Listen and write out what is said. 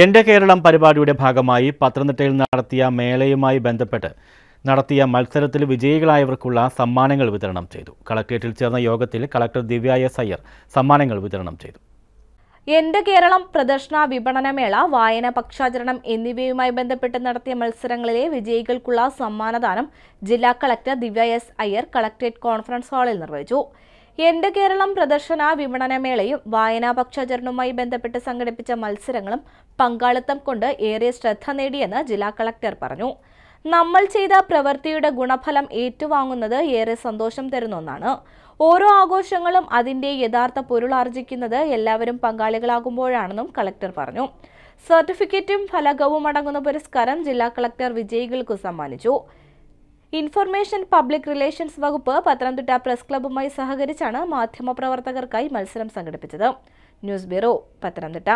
എന്റെ കേരളം പരിപാടിയുടെ ഭാഗമായി പത്തനംതിട്ടയിൽ നടത്തിയ മേളയുമായി ബന്ധപ്പെട്ട് നടത്തിയ മത്സരത്തിൽ വിജയികളായവർക്കുള്ള സമ്മാനങ്ങൾ വിതരണം ചെയ്തു കളക്ട്രേറ്റിൽ ചേർന്ന യോഗത്തിൽ കളക്ടർ ദിവ്യ എസ് അയ്യർ സമ്മാനങ്ങൾ വിതരണം ചെയ്തു എന്റെ കേരളം പ്രദർശന വിപണനമേള വായന പക്ഷാചരണം എന്നിവയുമായി ബന്ധപ്പെട്ട് നടത്തിയ മത്സരങ്ങളിലെ വിജയികൾക്കുള്ള സമ്മാനദാനം ജില്ലാ collector Divya S Iyer collectorate conference ഹാളിൽ നിർവഹിച്ചു എന്റെ കേരളം പ്രദർശന വിപണനമേളയും വായനാ പക്ഷാചരണവുമായി ബന്ധപ്പെട്ട് സംഘടിപ്പിച്ച മത്സരങ്ങളും പങ്കാളിത്തം കൊണ്ട് ഏറെ ശ്രദ്ധ നേടിയെന്ന് ജില്ലാ കളക്ടർ പറഞ്ഞു നമ്മൾ ചെയ്ത പ്രവൃത്തിയുടെ ഗുണഫലം ഏറ്റുവാങ്ങുന്നത് ഏറെ സന്തോഷം തരുന്ന ഒന്നാണ് ഓരോ ആഘോഷങ്ങളും അതിന്റെ യഥാർത്ഥ പൊരുൾ ആർജിക്കുന്നത് എല്ലാവരും പങ്കാളികളാകുമ്പോഴാണെന്നും കളക്ടർ പറഞ്ഞു സർട്ടിഫിക്കറ്റും ഫലകവും അടങ്ങുന്ന പുരസ്കാരം ജില്ലാ കളക്ടർ വിജയികൾക്ക് സമ്മാനിച്ചു ഇൻഫർമേഷൻ പബ്ലിക് റിലേഷൻസ് വകുപ്പ് പത്തനംതിട്ട പ്രസ് ക്ലബ്ബുമായി സഹകരിച്ചാണ് മാധ്യമപ്രവർത്തകർക്കായി മത്സരം സംഘടിപ്പിച്ചത് ന്യൂസ് ബ്യൂറോ പത്തനംതിട്ട